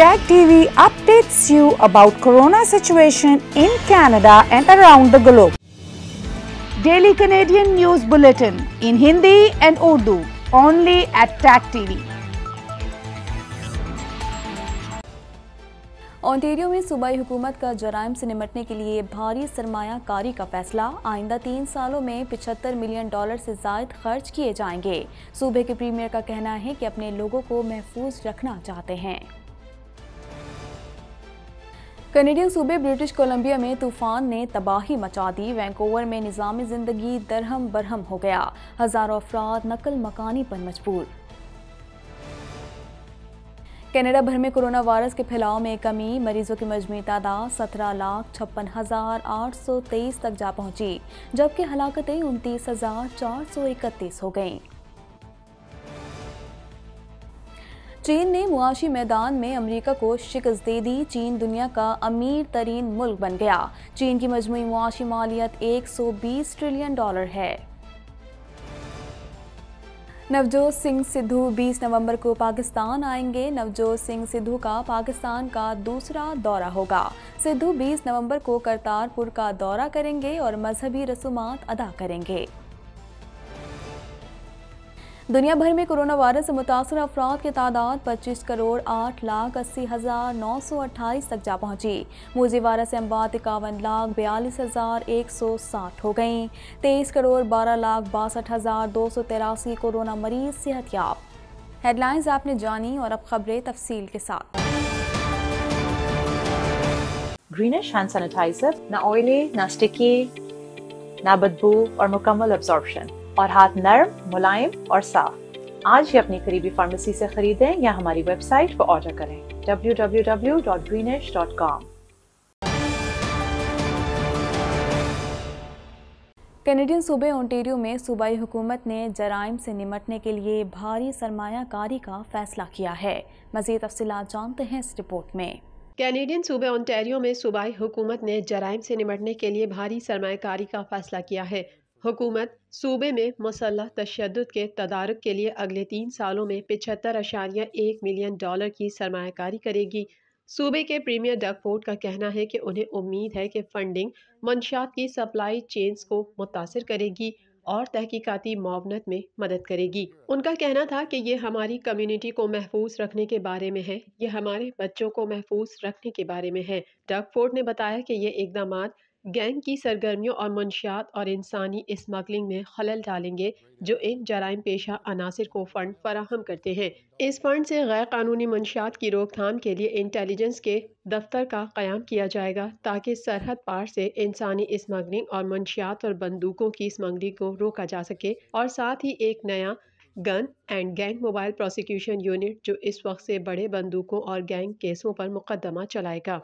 Tag TV updates you about corona situation in Canada and around the globe. Daily Canadian News Bulletin in Hindi and Urdu only at Tag TV. Ontario में सूबाई हुकूमत का जराइम से निमटने के लिए भारी सरमाकारी का फैसला आइंदा तीन सालों में 75 मिलियन डॉलर से जायद खर्च किए जाएंगे सूबे के प्रीमियर का कहना है कि अपने लोगों को महफूज रखना चाहते हैं कनेडियन सूबे ब्रिटिश कोलंबिया में तूफान ने तबाही मचा दी वैंकोवर में निजामी ज़िंदगी दरहम बरहम हो गया हज़ारों अफराद नकल मकानी पर मजबूर कनाडा भर में कोरोना वायरस के फैलाव में कमी मरीजों की मजमू तादाद सत्रह लाख छप्पन हज़ार आठ सौ तेईस तक जा पहुंची जबकि हलाकतें उनतीस हज़ार चार सौ इकतीस हो गईं चीन ने मुआशी मैदान में अमेरिका को शिकस्त दे दी चीन दुनिया का अमीर तरीन मुल्क बन गया चीन की मजमू मुआशी मालियत 120 ट्रिलियन डॉलर है नवजोत सिंह सिद्धू 20 नवंबर को पाकिस्तान आएंगे नवजोत सिंह सिद्धू का पाकिस्तान का दूसरा दौरा होगा सिद्धू 20 नवंबर को करतारपुर का दौरा करेंगे और मजहबी रसूमात अदा करेंगे दुनिया भर में कोरोना वायरस से मुतासर अफराद की तादाद 25 करोड़ आठ लाख अस्सी हज़ार नौ सौ अट्ठाईस तक जा पहुंची मोजी वायरस से अम्बात इक्यावन लाख बयालीस हज़ार एक सौ साठ हो गई तेईस करोड़ बारह लाख बासठ हज़ार दो सौ तिरासी कोरोना मरीज सेहतयाब हेडलाइंस आपने जानी और अब खबरें तफसील के साथ ग्रीनिश हैंड सैनिटाइजर ना ऑयली ना स्टिकी ना बदबू और मुकम्मल अब्जॉर्बशन और हाथ नर्म मुलायम और साफ आज ही अपनी करीबी फार्मेसी से खरीदें या हमारी वेबसाइट पर ऑर्डर करें www.greenish.com कैनेडियन सूबे ओंटेरियो में सूबाई हुकूमत ने जराइम से निमटने के लिए भारी सरमायाकारी का फैसला किया है मजीद तफसी जानते हैं इस रिपोर्ट में कैनेडियन सूबे ओंटेरियो में सूबाई हुकूमत ने जराइम से निमटने के लिए भारी सरमाकारी का फैसला किया है हुकूमत सूबे में मसलह तशद के तदारक के लिए अगले तीन सालों में पिछहत्तर अशारिया एक मिलियन डॉलर की सरमाकारी करेगी सूबे के प्रीमियर डकफोर्ट का कहना है कि उन्हें उम्मीद है कि फंडिंग मंशात की सप्लाई चेन्स को मुतासर करेगी और तहकीकती मावनत में मदद करेगी उनका कहना था कि ये हमारी कम्युनिटी को महफूज रखने के बारे में है ये हमारे बच्चों को महफूज रखने के बारे में है डकफोर्ट ने बताया कि ये इकदाम गैंग की सरगर्मियों और मंशियात और इंसानी स्मगलिंग में खलल डालेंगे जो इन जराइम पेशा अनासर को फ़ंड फराहम करते हैं इस फंड से गैर कानूनी मंशियात की रोकथाम के लिए इंटेलिजेंस के दफ्तर का क्याम किया जाएगा ताकि सरहद पार से इंसानी स्मगलिंग और मंशियात और बंदूकों की स्मगलिंग को रोका जा सके और साथ ही एक नया gun and gang mobile prosecution unit जो इस वक्त से बड़े बंदूकों और गैंग केसों पर मुकदमा चलाएगा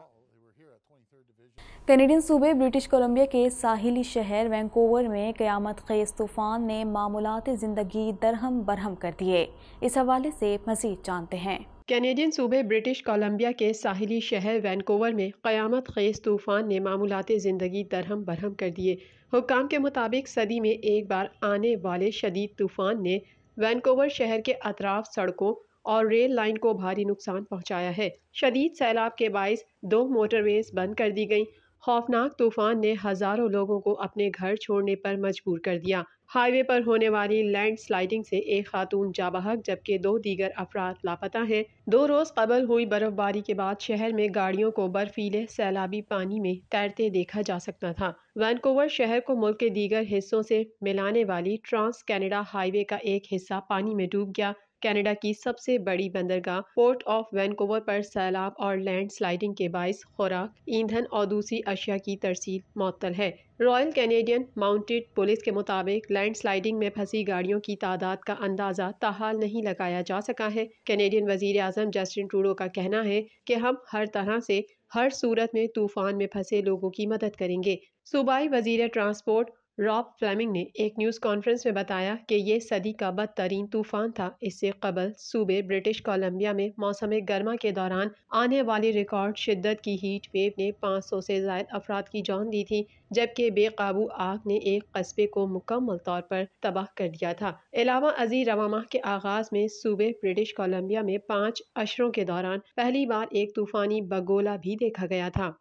कैनेडियन सूबे ब्रिटिश कोलंबिया के साहिली शहर वैंकूवर में क़यामत खेज तूफ़ान ने मामूलत ज़िंदगी दरहम बरहम कर दिए इस हवाले से मज़ीद जानते हैं कैनेडियन सूबे ब्रिटिश कोलंबिया के साहिली शहर वैनकोवर में क़यामत खेज तूफ़ान ने मामूलत ज़िंदगी दरहम बरहम कर दिए हुकाम के मुताबिक सदी में एक बार आने वाले शदीद तूफ़ान ने वैनकोवर शहर के अतराफ सड़कों और रेल लाइन को भारी नुकसान पहुंचाया है शदीद सैलाब के बायस दो मोटरवेज बंद कर दी गई खौफनाक तूफान ने हज़ारों लोगों को अपने घर छोड़ने पर मजबूर कर दिया हाईवे पर होने वाली लैंड स्लाइडिंग से एक खातून जाबहक जबकि दो दीगर अफराद लापता हैं दो रोज़ कबल हुई बर्फबारी के बाद शहर में गाड़ियों को बर्फीले सैलाबी पानी में तैरते देखा जा सकता था वैनकोवर शहर को मुल्क के दीगर हिस्सों से मिलाने वाली ट्रांस कैनेडा हाईवे का एक हिस्सा पानी में डूब गया कनाडा की सबसे बड़ी बंदरगाह पोर्ट ऑफ वैनकोवर पर सैलाब और लैंड स्लाइडिंग के बायस खुराक ईंधन और दूसरी अशिया की तरसील मअतल है रॉयल कैनेडियन माउंटेड पुलिस के मुताबिक लैंड स्लाइडिंग में फंसी गाड़ियों की तादाद का अंदाजा ताहाल नहीं लगाया जा सका है कैनेडियन वजीर अजम जस्टिन ट्रूडो का कहना है कि हम हर तरह से हर सूरत में तूफान में फंसे लोगों की मदद करेंगे सूबाई वजीर ट्रांसपोर्ट रॉब फ्लेमिंग ने एक न्यूज़ कॉन्फ्रेंस में बताया कि यह सदी का बदतरीन तूफ़ान था इससे कबल सूबे ब्रिटिश कोलंबिया में मौसम गर्मा के दौरान आने वाली रिकॉर्ड शिद्दत की हीट वेव ने 500 से जायद अफराद की जान दी थी जबकि बेकाबू आग ने एक कस्बे को मुकम्मल तौर पर तबाह कर दिया था अलावा अजी रवामा के आगाज़ में सूबे ब्रिटिश कोलंबिया में पाँच अशरों के दौरान पहली बार एक तूफ़ानी बगोला भी देखा गया था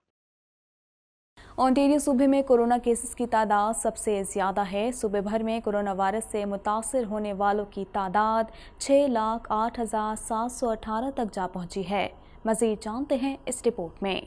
ओंटेरियो सूबे में कोरोना केसेस की तादाद सबसे ज़्यादा है सूबे भर में कोरोना वायरस से मुतासर होने वालों की तादाद छः लाख आठ हज़ार सात सौ अठारह तक जा पहुंची है मज़ीद जानते हैं इस रिपोर्ट में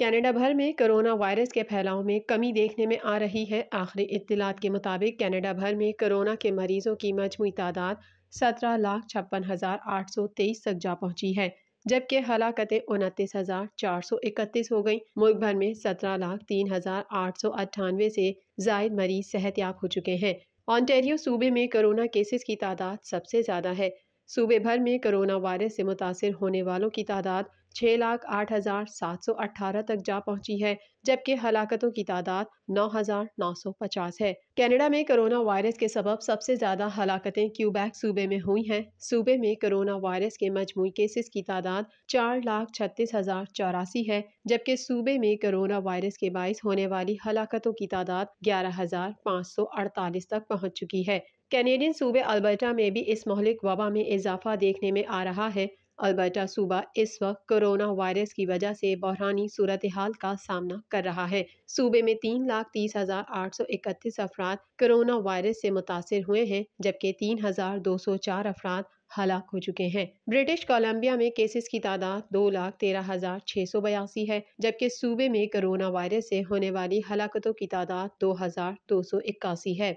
कनाडा भर में कोरोना वायरस के फैलाव में कमी देखने में आ रही है आखिरी इतलात के मुताबिक कनाडा भर में कोरोना के मरीजों की मजमू तादाद सत्रह लाख छप्पन हज़ार आठ सौ तेईस तक जा पहुंची है जबकि हलाकतें उनतीस हज़ार चार सौ इकतीस हो गई मुल्क भर में सत्रह लाख तीन हज़ार आठ सौ अट्ठानवे से जायद मरीज सेहतियाब हो चुके हैं ऑन्टेरियो सूबे में कोरोना केसेस की तादाद सबसे ज़्यादा है सूबे भर में कोरोना वायरस से मुतासर होने वालों की तादाद छः लाख आठ हज़ार सात सौ अठारह तक जा पहुंची है जबकि हलाकतों की तादाद नौ हज़ार नौ सौ पचास है कनाडा में कोरोना वायरस के सबब सबसे ज़्यादा हलाकतें क्यूबैक सूबे में हुई हैं सूबे में कोरोना वायरस के मजमू केसेस की तादाद चार लाख छत्तीस हज़ार चौरासी है जबकि सूबे में कोरोना वायरस के बायस होने वाली हलाकतों की तादाद ग्यारह हज़ार पाँच सौ अड़तालीस तक पहुँच चुकी है कैनेडियन सूबे अल्बर्टा में भी इस मोहलिक वबा में इजाफा देखने में आ रहा है अलबर्टा सूबा इस वक्त कोरोना वायरस की वजह से बहरानी सूरत हाल का सामना कर रहा है सूबे में तीन लाख तीस हजार आठ सौ इकतीस अफराद कोरोना वायरस से मुतासर हुए हैं जबकि तीन हजार दो सौ चार अफराद हलाक हो चुके हैं ब्रिटिश कोलंबिया में केसेस की तादाद दो लाख तेरह हजार छह सौ बयासी है जबकि सूबे में कोरोना वायरस से होने वाली हलाकतों की तादाद दो हजार दो सौ इक्यासी है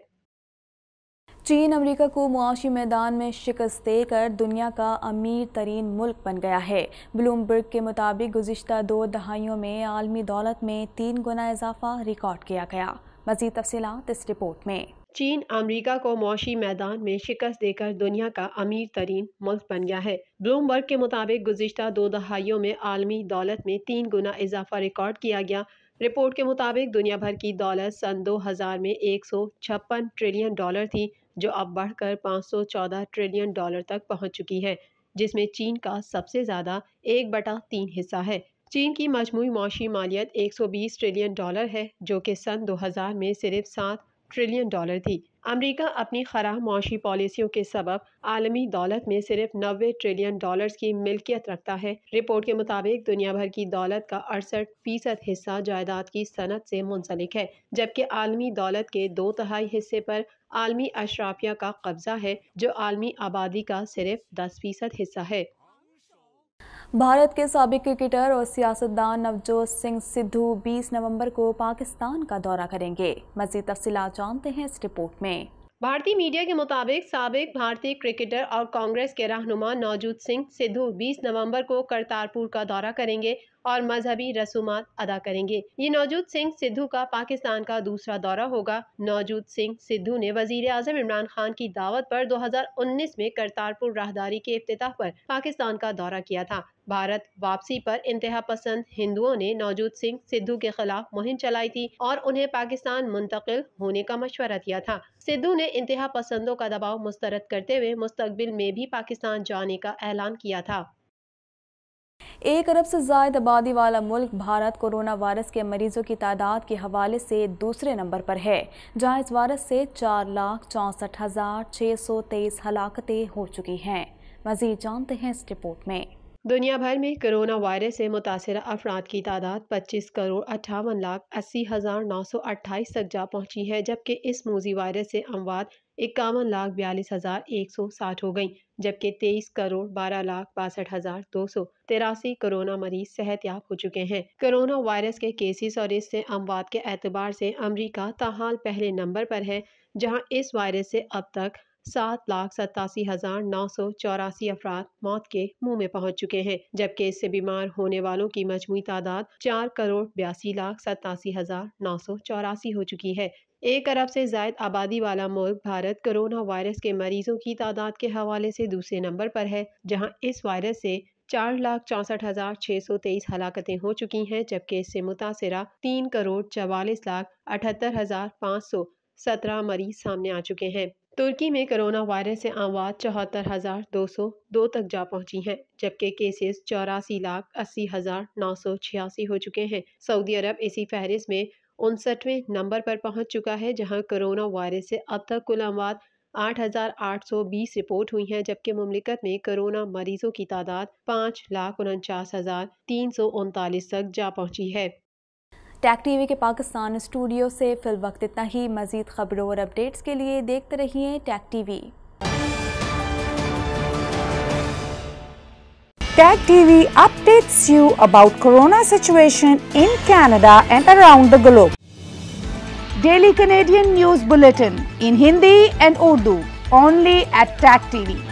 चीन अमेरिका को मुआशी मैदान में शिकस्त देकर दुनिया का अमीर तरीन मुल्क बन गया है ब्लूमबर्ग के मुताबिक गुजशत दो दहाइयों में आलमी दौलत में तीन गुना इजाफा रिकॉर्ड किया गया मजीद तफसीत इस रिपोर्ट में चीन अमेरिका को मुआशी मैदान में शिकस्त देकर दुनिया का अमीर तरीन मुल्क बन गया है ब्लूमबर्ग के मुताबिक गुजशत दो दहाइयों में आलमी दौलत में तीन गुना इजाफा रिकॉर्ड किया गया रिपोर्ट के मुताबिक दुनिया भर की दौलत सन 2000 में एक ट्रिलियन डॉलर थी जो अब बढ़कर 514 ट्रिलियन डॉलर तक पहुंच चुकी है जिसमें चीन का सबसे ज़्यादा एक बटा तीन हिस्सा है चीन की मजमू माशी मालियत 120 ट्रिलियन डॉलर है जो कि सन 2000 में सिर्फ सात ट्रिलियन डॉलर थी अमरीका अपनी खराब मुशी पॉलिसियों के सबब आलमी दौलत में सिर्फ नबे ट्रिलियन डॉलर्स की मिल्कियत रखता है रिपोर्ट के मुताबिक दुनिया भर की दौलत का अड़सठ फीसद हिस्सा जायदाद की सनत से मुंसलिक है जबकि आलमी दौलत के दो तहाई हिस्से पर आलमी अशराफिया का कब्जा है जो आलमी आबादी का सिर्फ दस फीसद हिस्सा है भारत के सबक क्रिकेटर और सियासतदान नवजोत सिंह सिद्धू 20 नवंबर को पाकिस्तान का दौरा करेंगे मजीद तफसी जानते हैं इस रिपोर्ट में भारतीय मीडिया के मुताबिक सबक भारतीय क्रिकेटर और कांग्रेस के रहनुमा नवजोत सिंह सिद्धू 20 नवंबर को करतारपुर का दौरा करेंगे और मजहबी रसूमात अदा करेंगे ये नवजोत सिंह सिद्धू का पाकिस्तान का दूसरा दौरा होगा नवजोत सिंह सिद्धू ने वजीर आजम इमरान खान की दावत पर 2019 में करतारपुर राहदारी के अफ्ताह पर पाकिस्तान का दौरा किया था भारत वापसी पर इंतहा पसंद हिंदुओं ने नवजोत सिंह सिद्धू के खिलाफ मुहिम चलाई थी और उन्हें पाकिस्तान मुंतकिल होने का मशवरा दिया था सिद्धू ने इंतहा पसंदों का दबाव मुस्तरद करते हुए मुस्तबिल में भी पाकिस्तान जाने का ऐलान किया था एक अरब से जायद आबादी वाला मुल्क भारत कोरोना वायरस के मरीजों की तादाद के हवाले से दूसरे नंबर पर है जहां इस वायरस से चार लाख चौंसठ हजार छः सौ तेईस हलाकतें हो चुकी हैं मजीद जानते हैं इस रिपोर्ट में दुनिया भर में कोरोना वायरस से मुतासर अफराद की तादाद 25 करोड़ अट्ठावन लाख अस्सी हज़ार नौ सौ अट्ठाईस तक जा पहुँची है जबकि इस मोजी वायरस से अमवात इक्यावन लाख बयालीस हज़ार एक सौ साठ हो गई जबकि तेईस करोड़ बारह लाख बासठ हज़ार दो सौ तिरासी कोरोना मरीज सेहत याब हो चुके हैं कोरोना वायरस के केसेस और इससे अमवात के एतबार से अमरीका ताहाल पहले नंबर पर है जहाँ इस वायरस से अब तक सात लाख सतासी हजार नौ सौ चौरासी अफराद मौत के मुंह में पहुंच चुके हैं जबकि इससे बीमार होने वालों की मजमू तादाद चार करोड़ बयासी लाख सतासी हजार नौ सौ चौरासी हो चुकी है एक अरब से जायद आबादी वाला मुल्क भारत कोरोना वायरस के मरीजों की तादाद के हवाले से दूसरे नंबर पर है जहां इस वायरस से चार लाख चौंसठ हजार छः सौ तेईस हलाकतें हो चुकी हैं जबकि इससे मुतासरा तीन करोड़ चवालीस लाख अठहत्तर हजार पाँच सौ सत्रह मरीज सामने आ चुके हैं तुर्की में कोरोना वायरस से आमवाद चौहत्तर हज़ार दो सौ दो तक जा पहुंची हैं जबकि केसेस चौरासी लाख अस्सी हज़ार नौ सौ छियासी हो चुके हैं सऊदी अरब इसी फहरिस्त में उनसठवें नंबर पर पहुंच चुका है जहां कोरोना वायरस से अब तक कुल आठ आठ हज़ार सौ बीस रिपोर्ट हुई हैं जबकि ममलिकत में कोरोना मरीजों की तादाद पाँच लाख उनचास हज़ार तीन सौ उनतालीस तक जा पहुंची है टैक टीवी के पाकिस्तान स्टूडियो से फिल वक्त इतना ही मज़ीद खबरों और अपडेट्स के लिए देखते रहिए Tag TV Tag TV updates you about corona situation in Canada and around the globe. Daily Canadian News Bulletin in Hindi and Urdu only at Tag TV.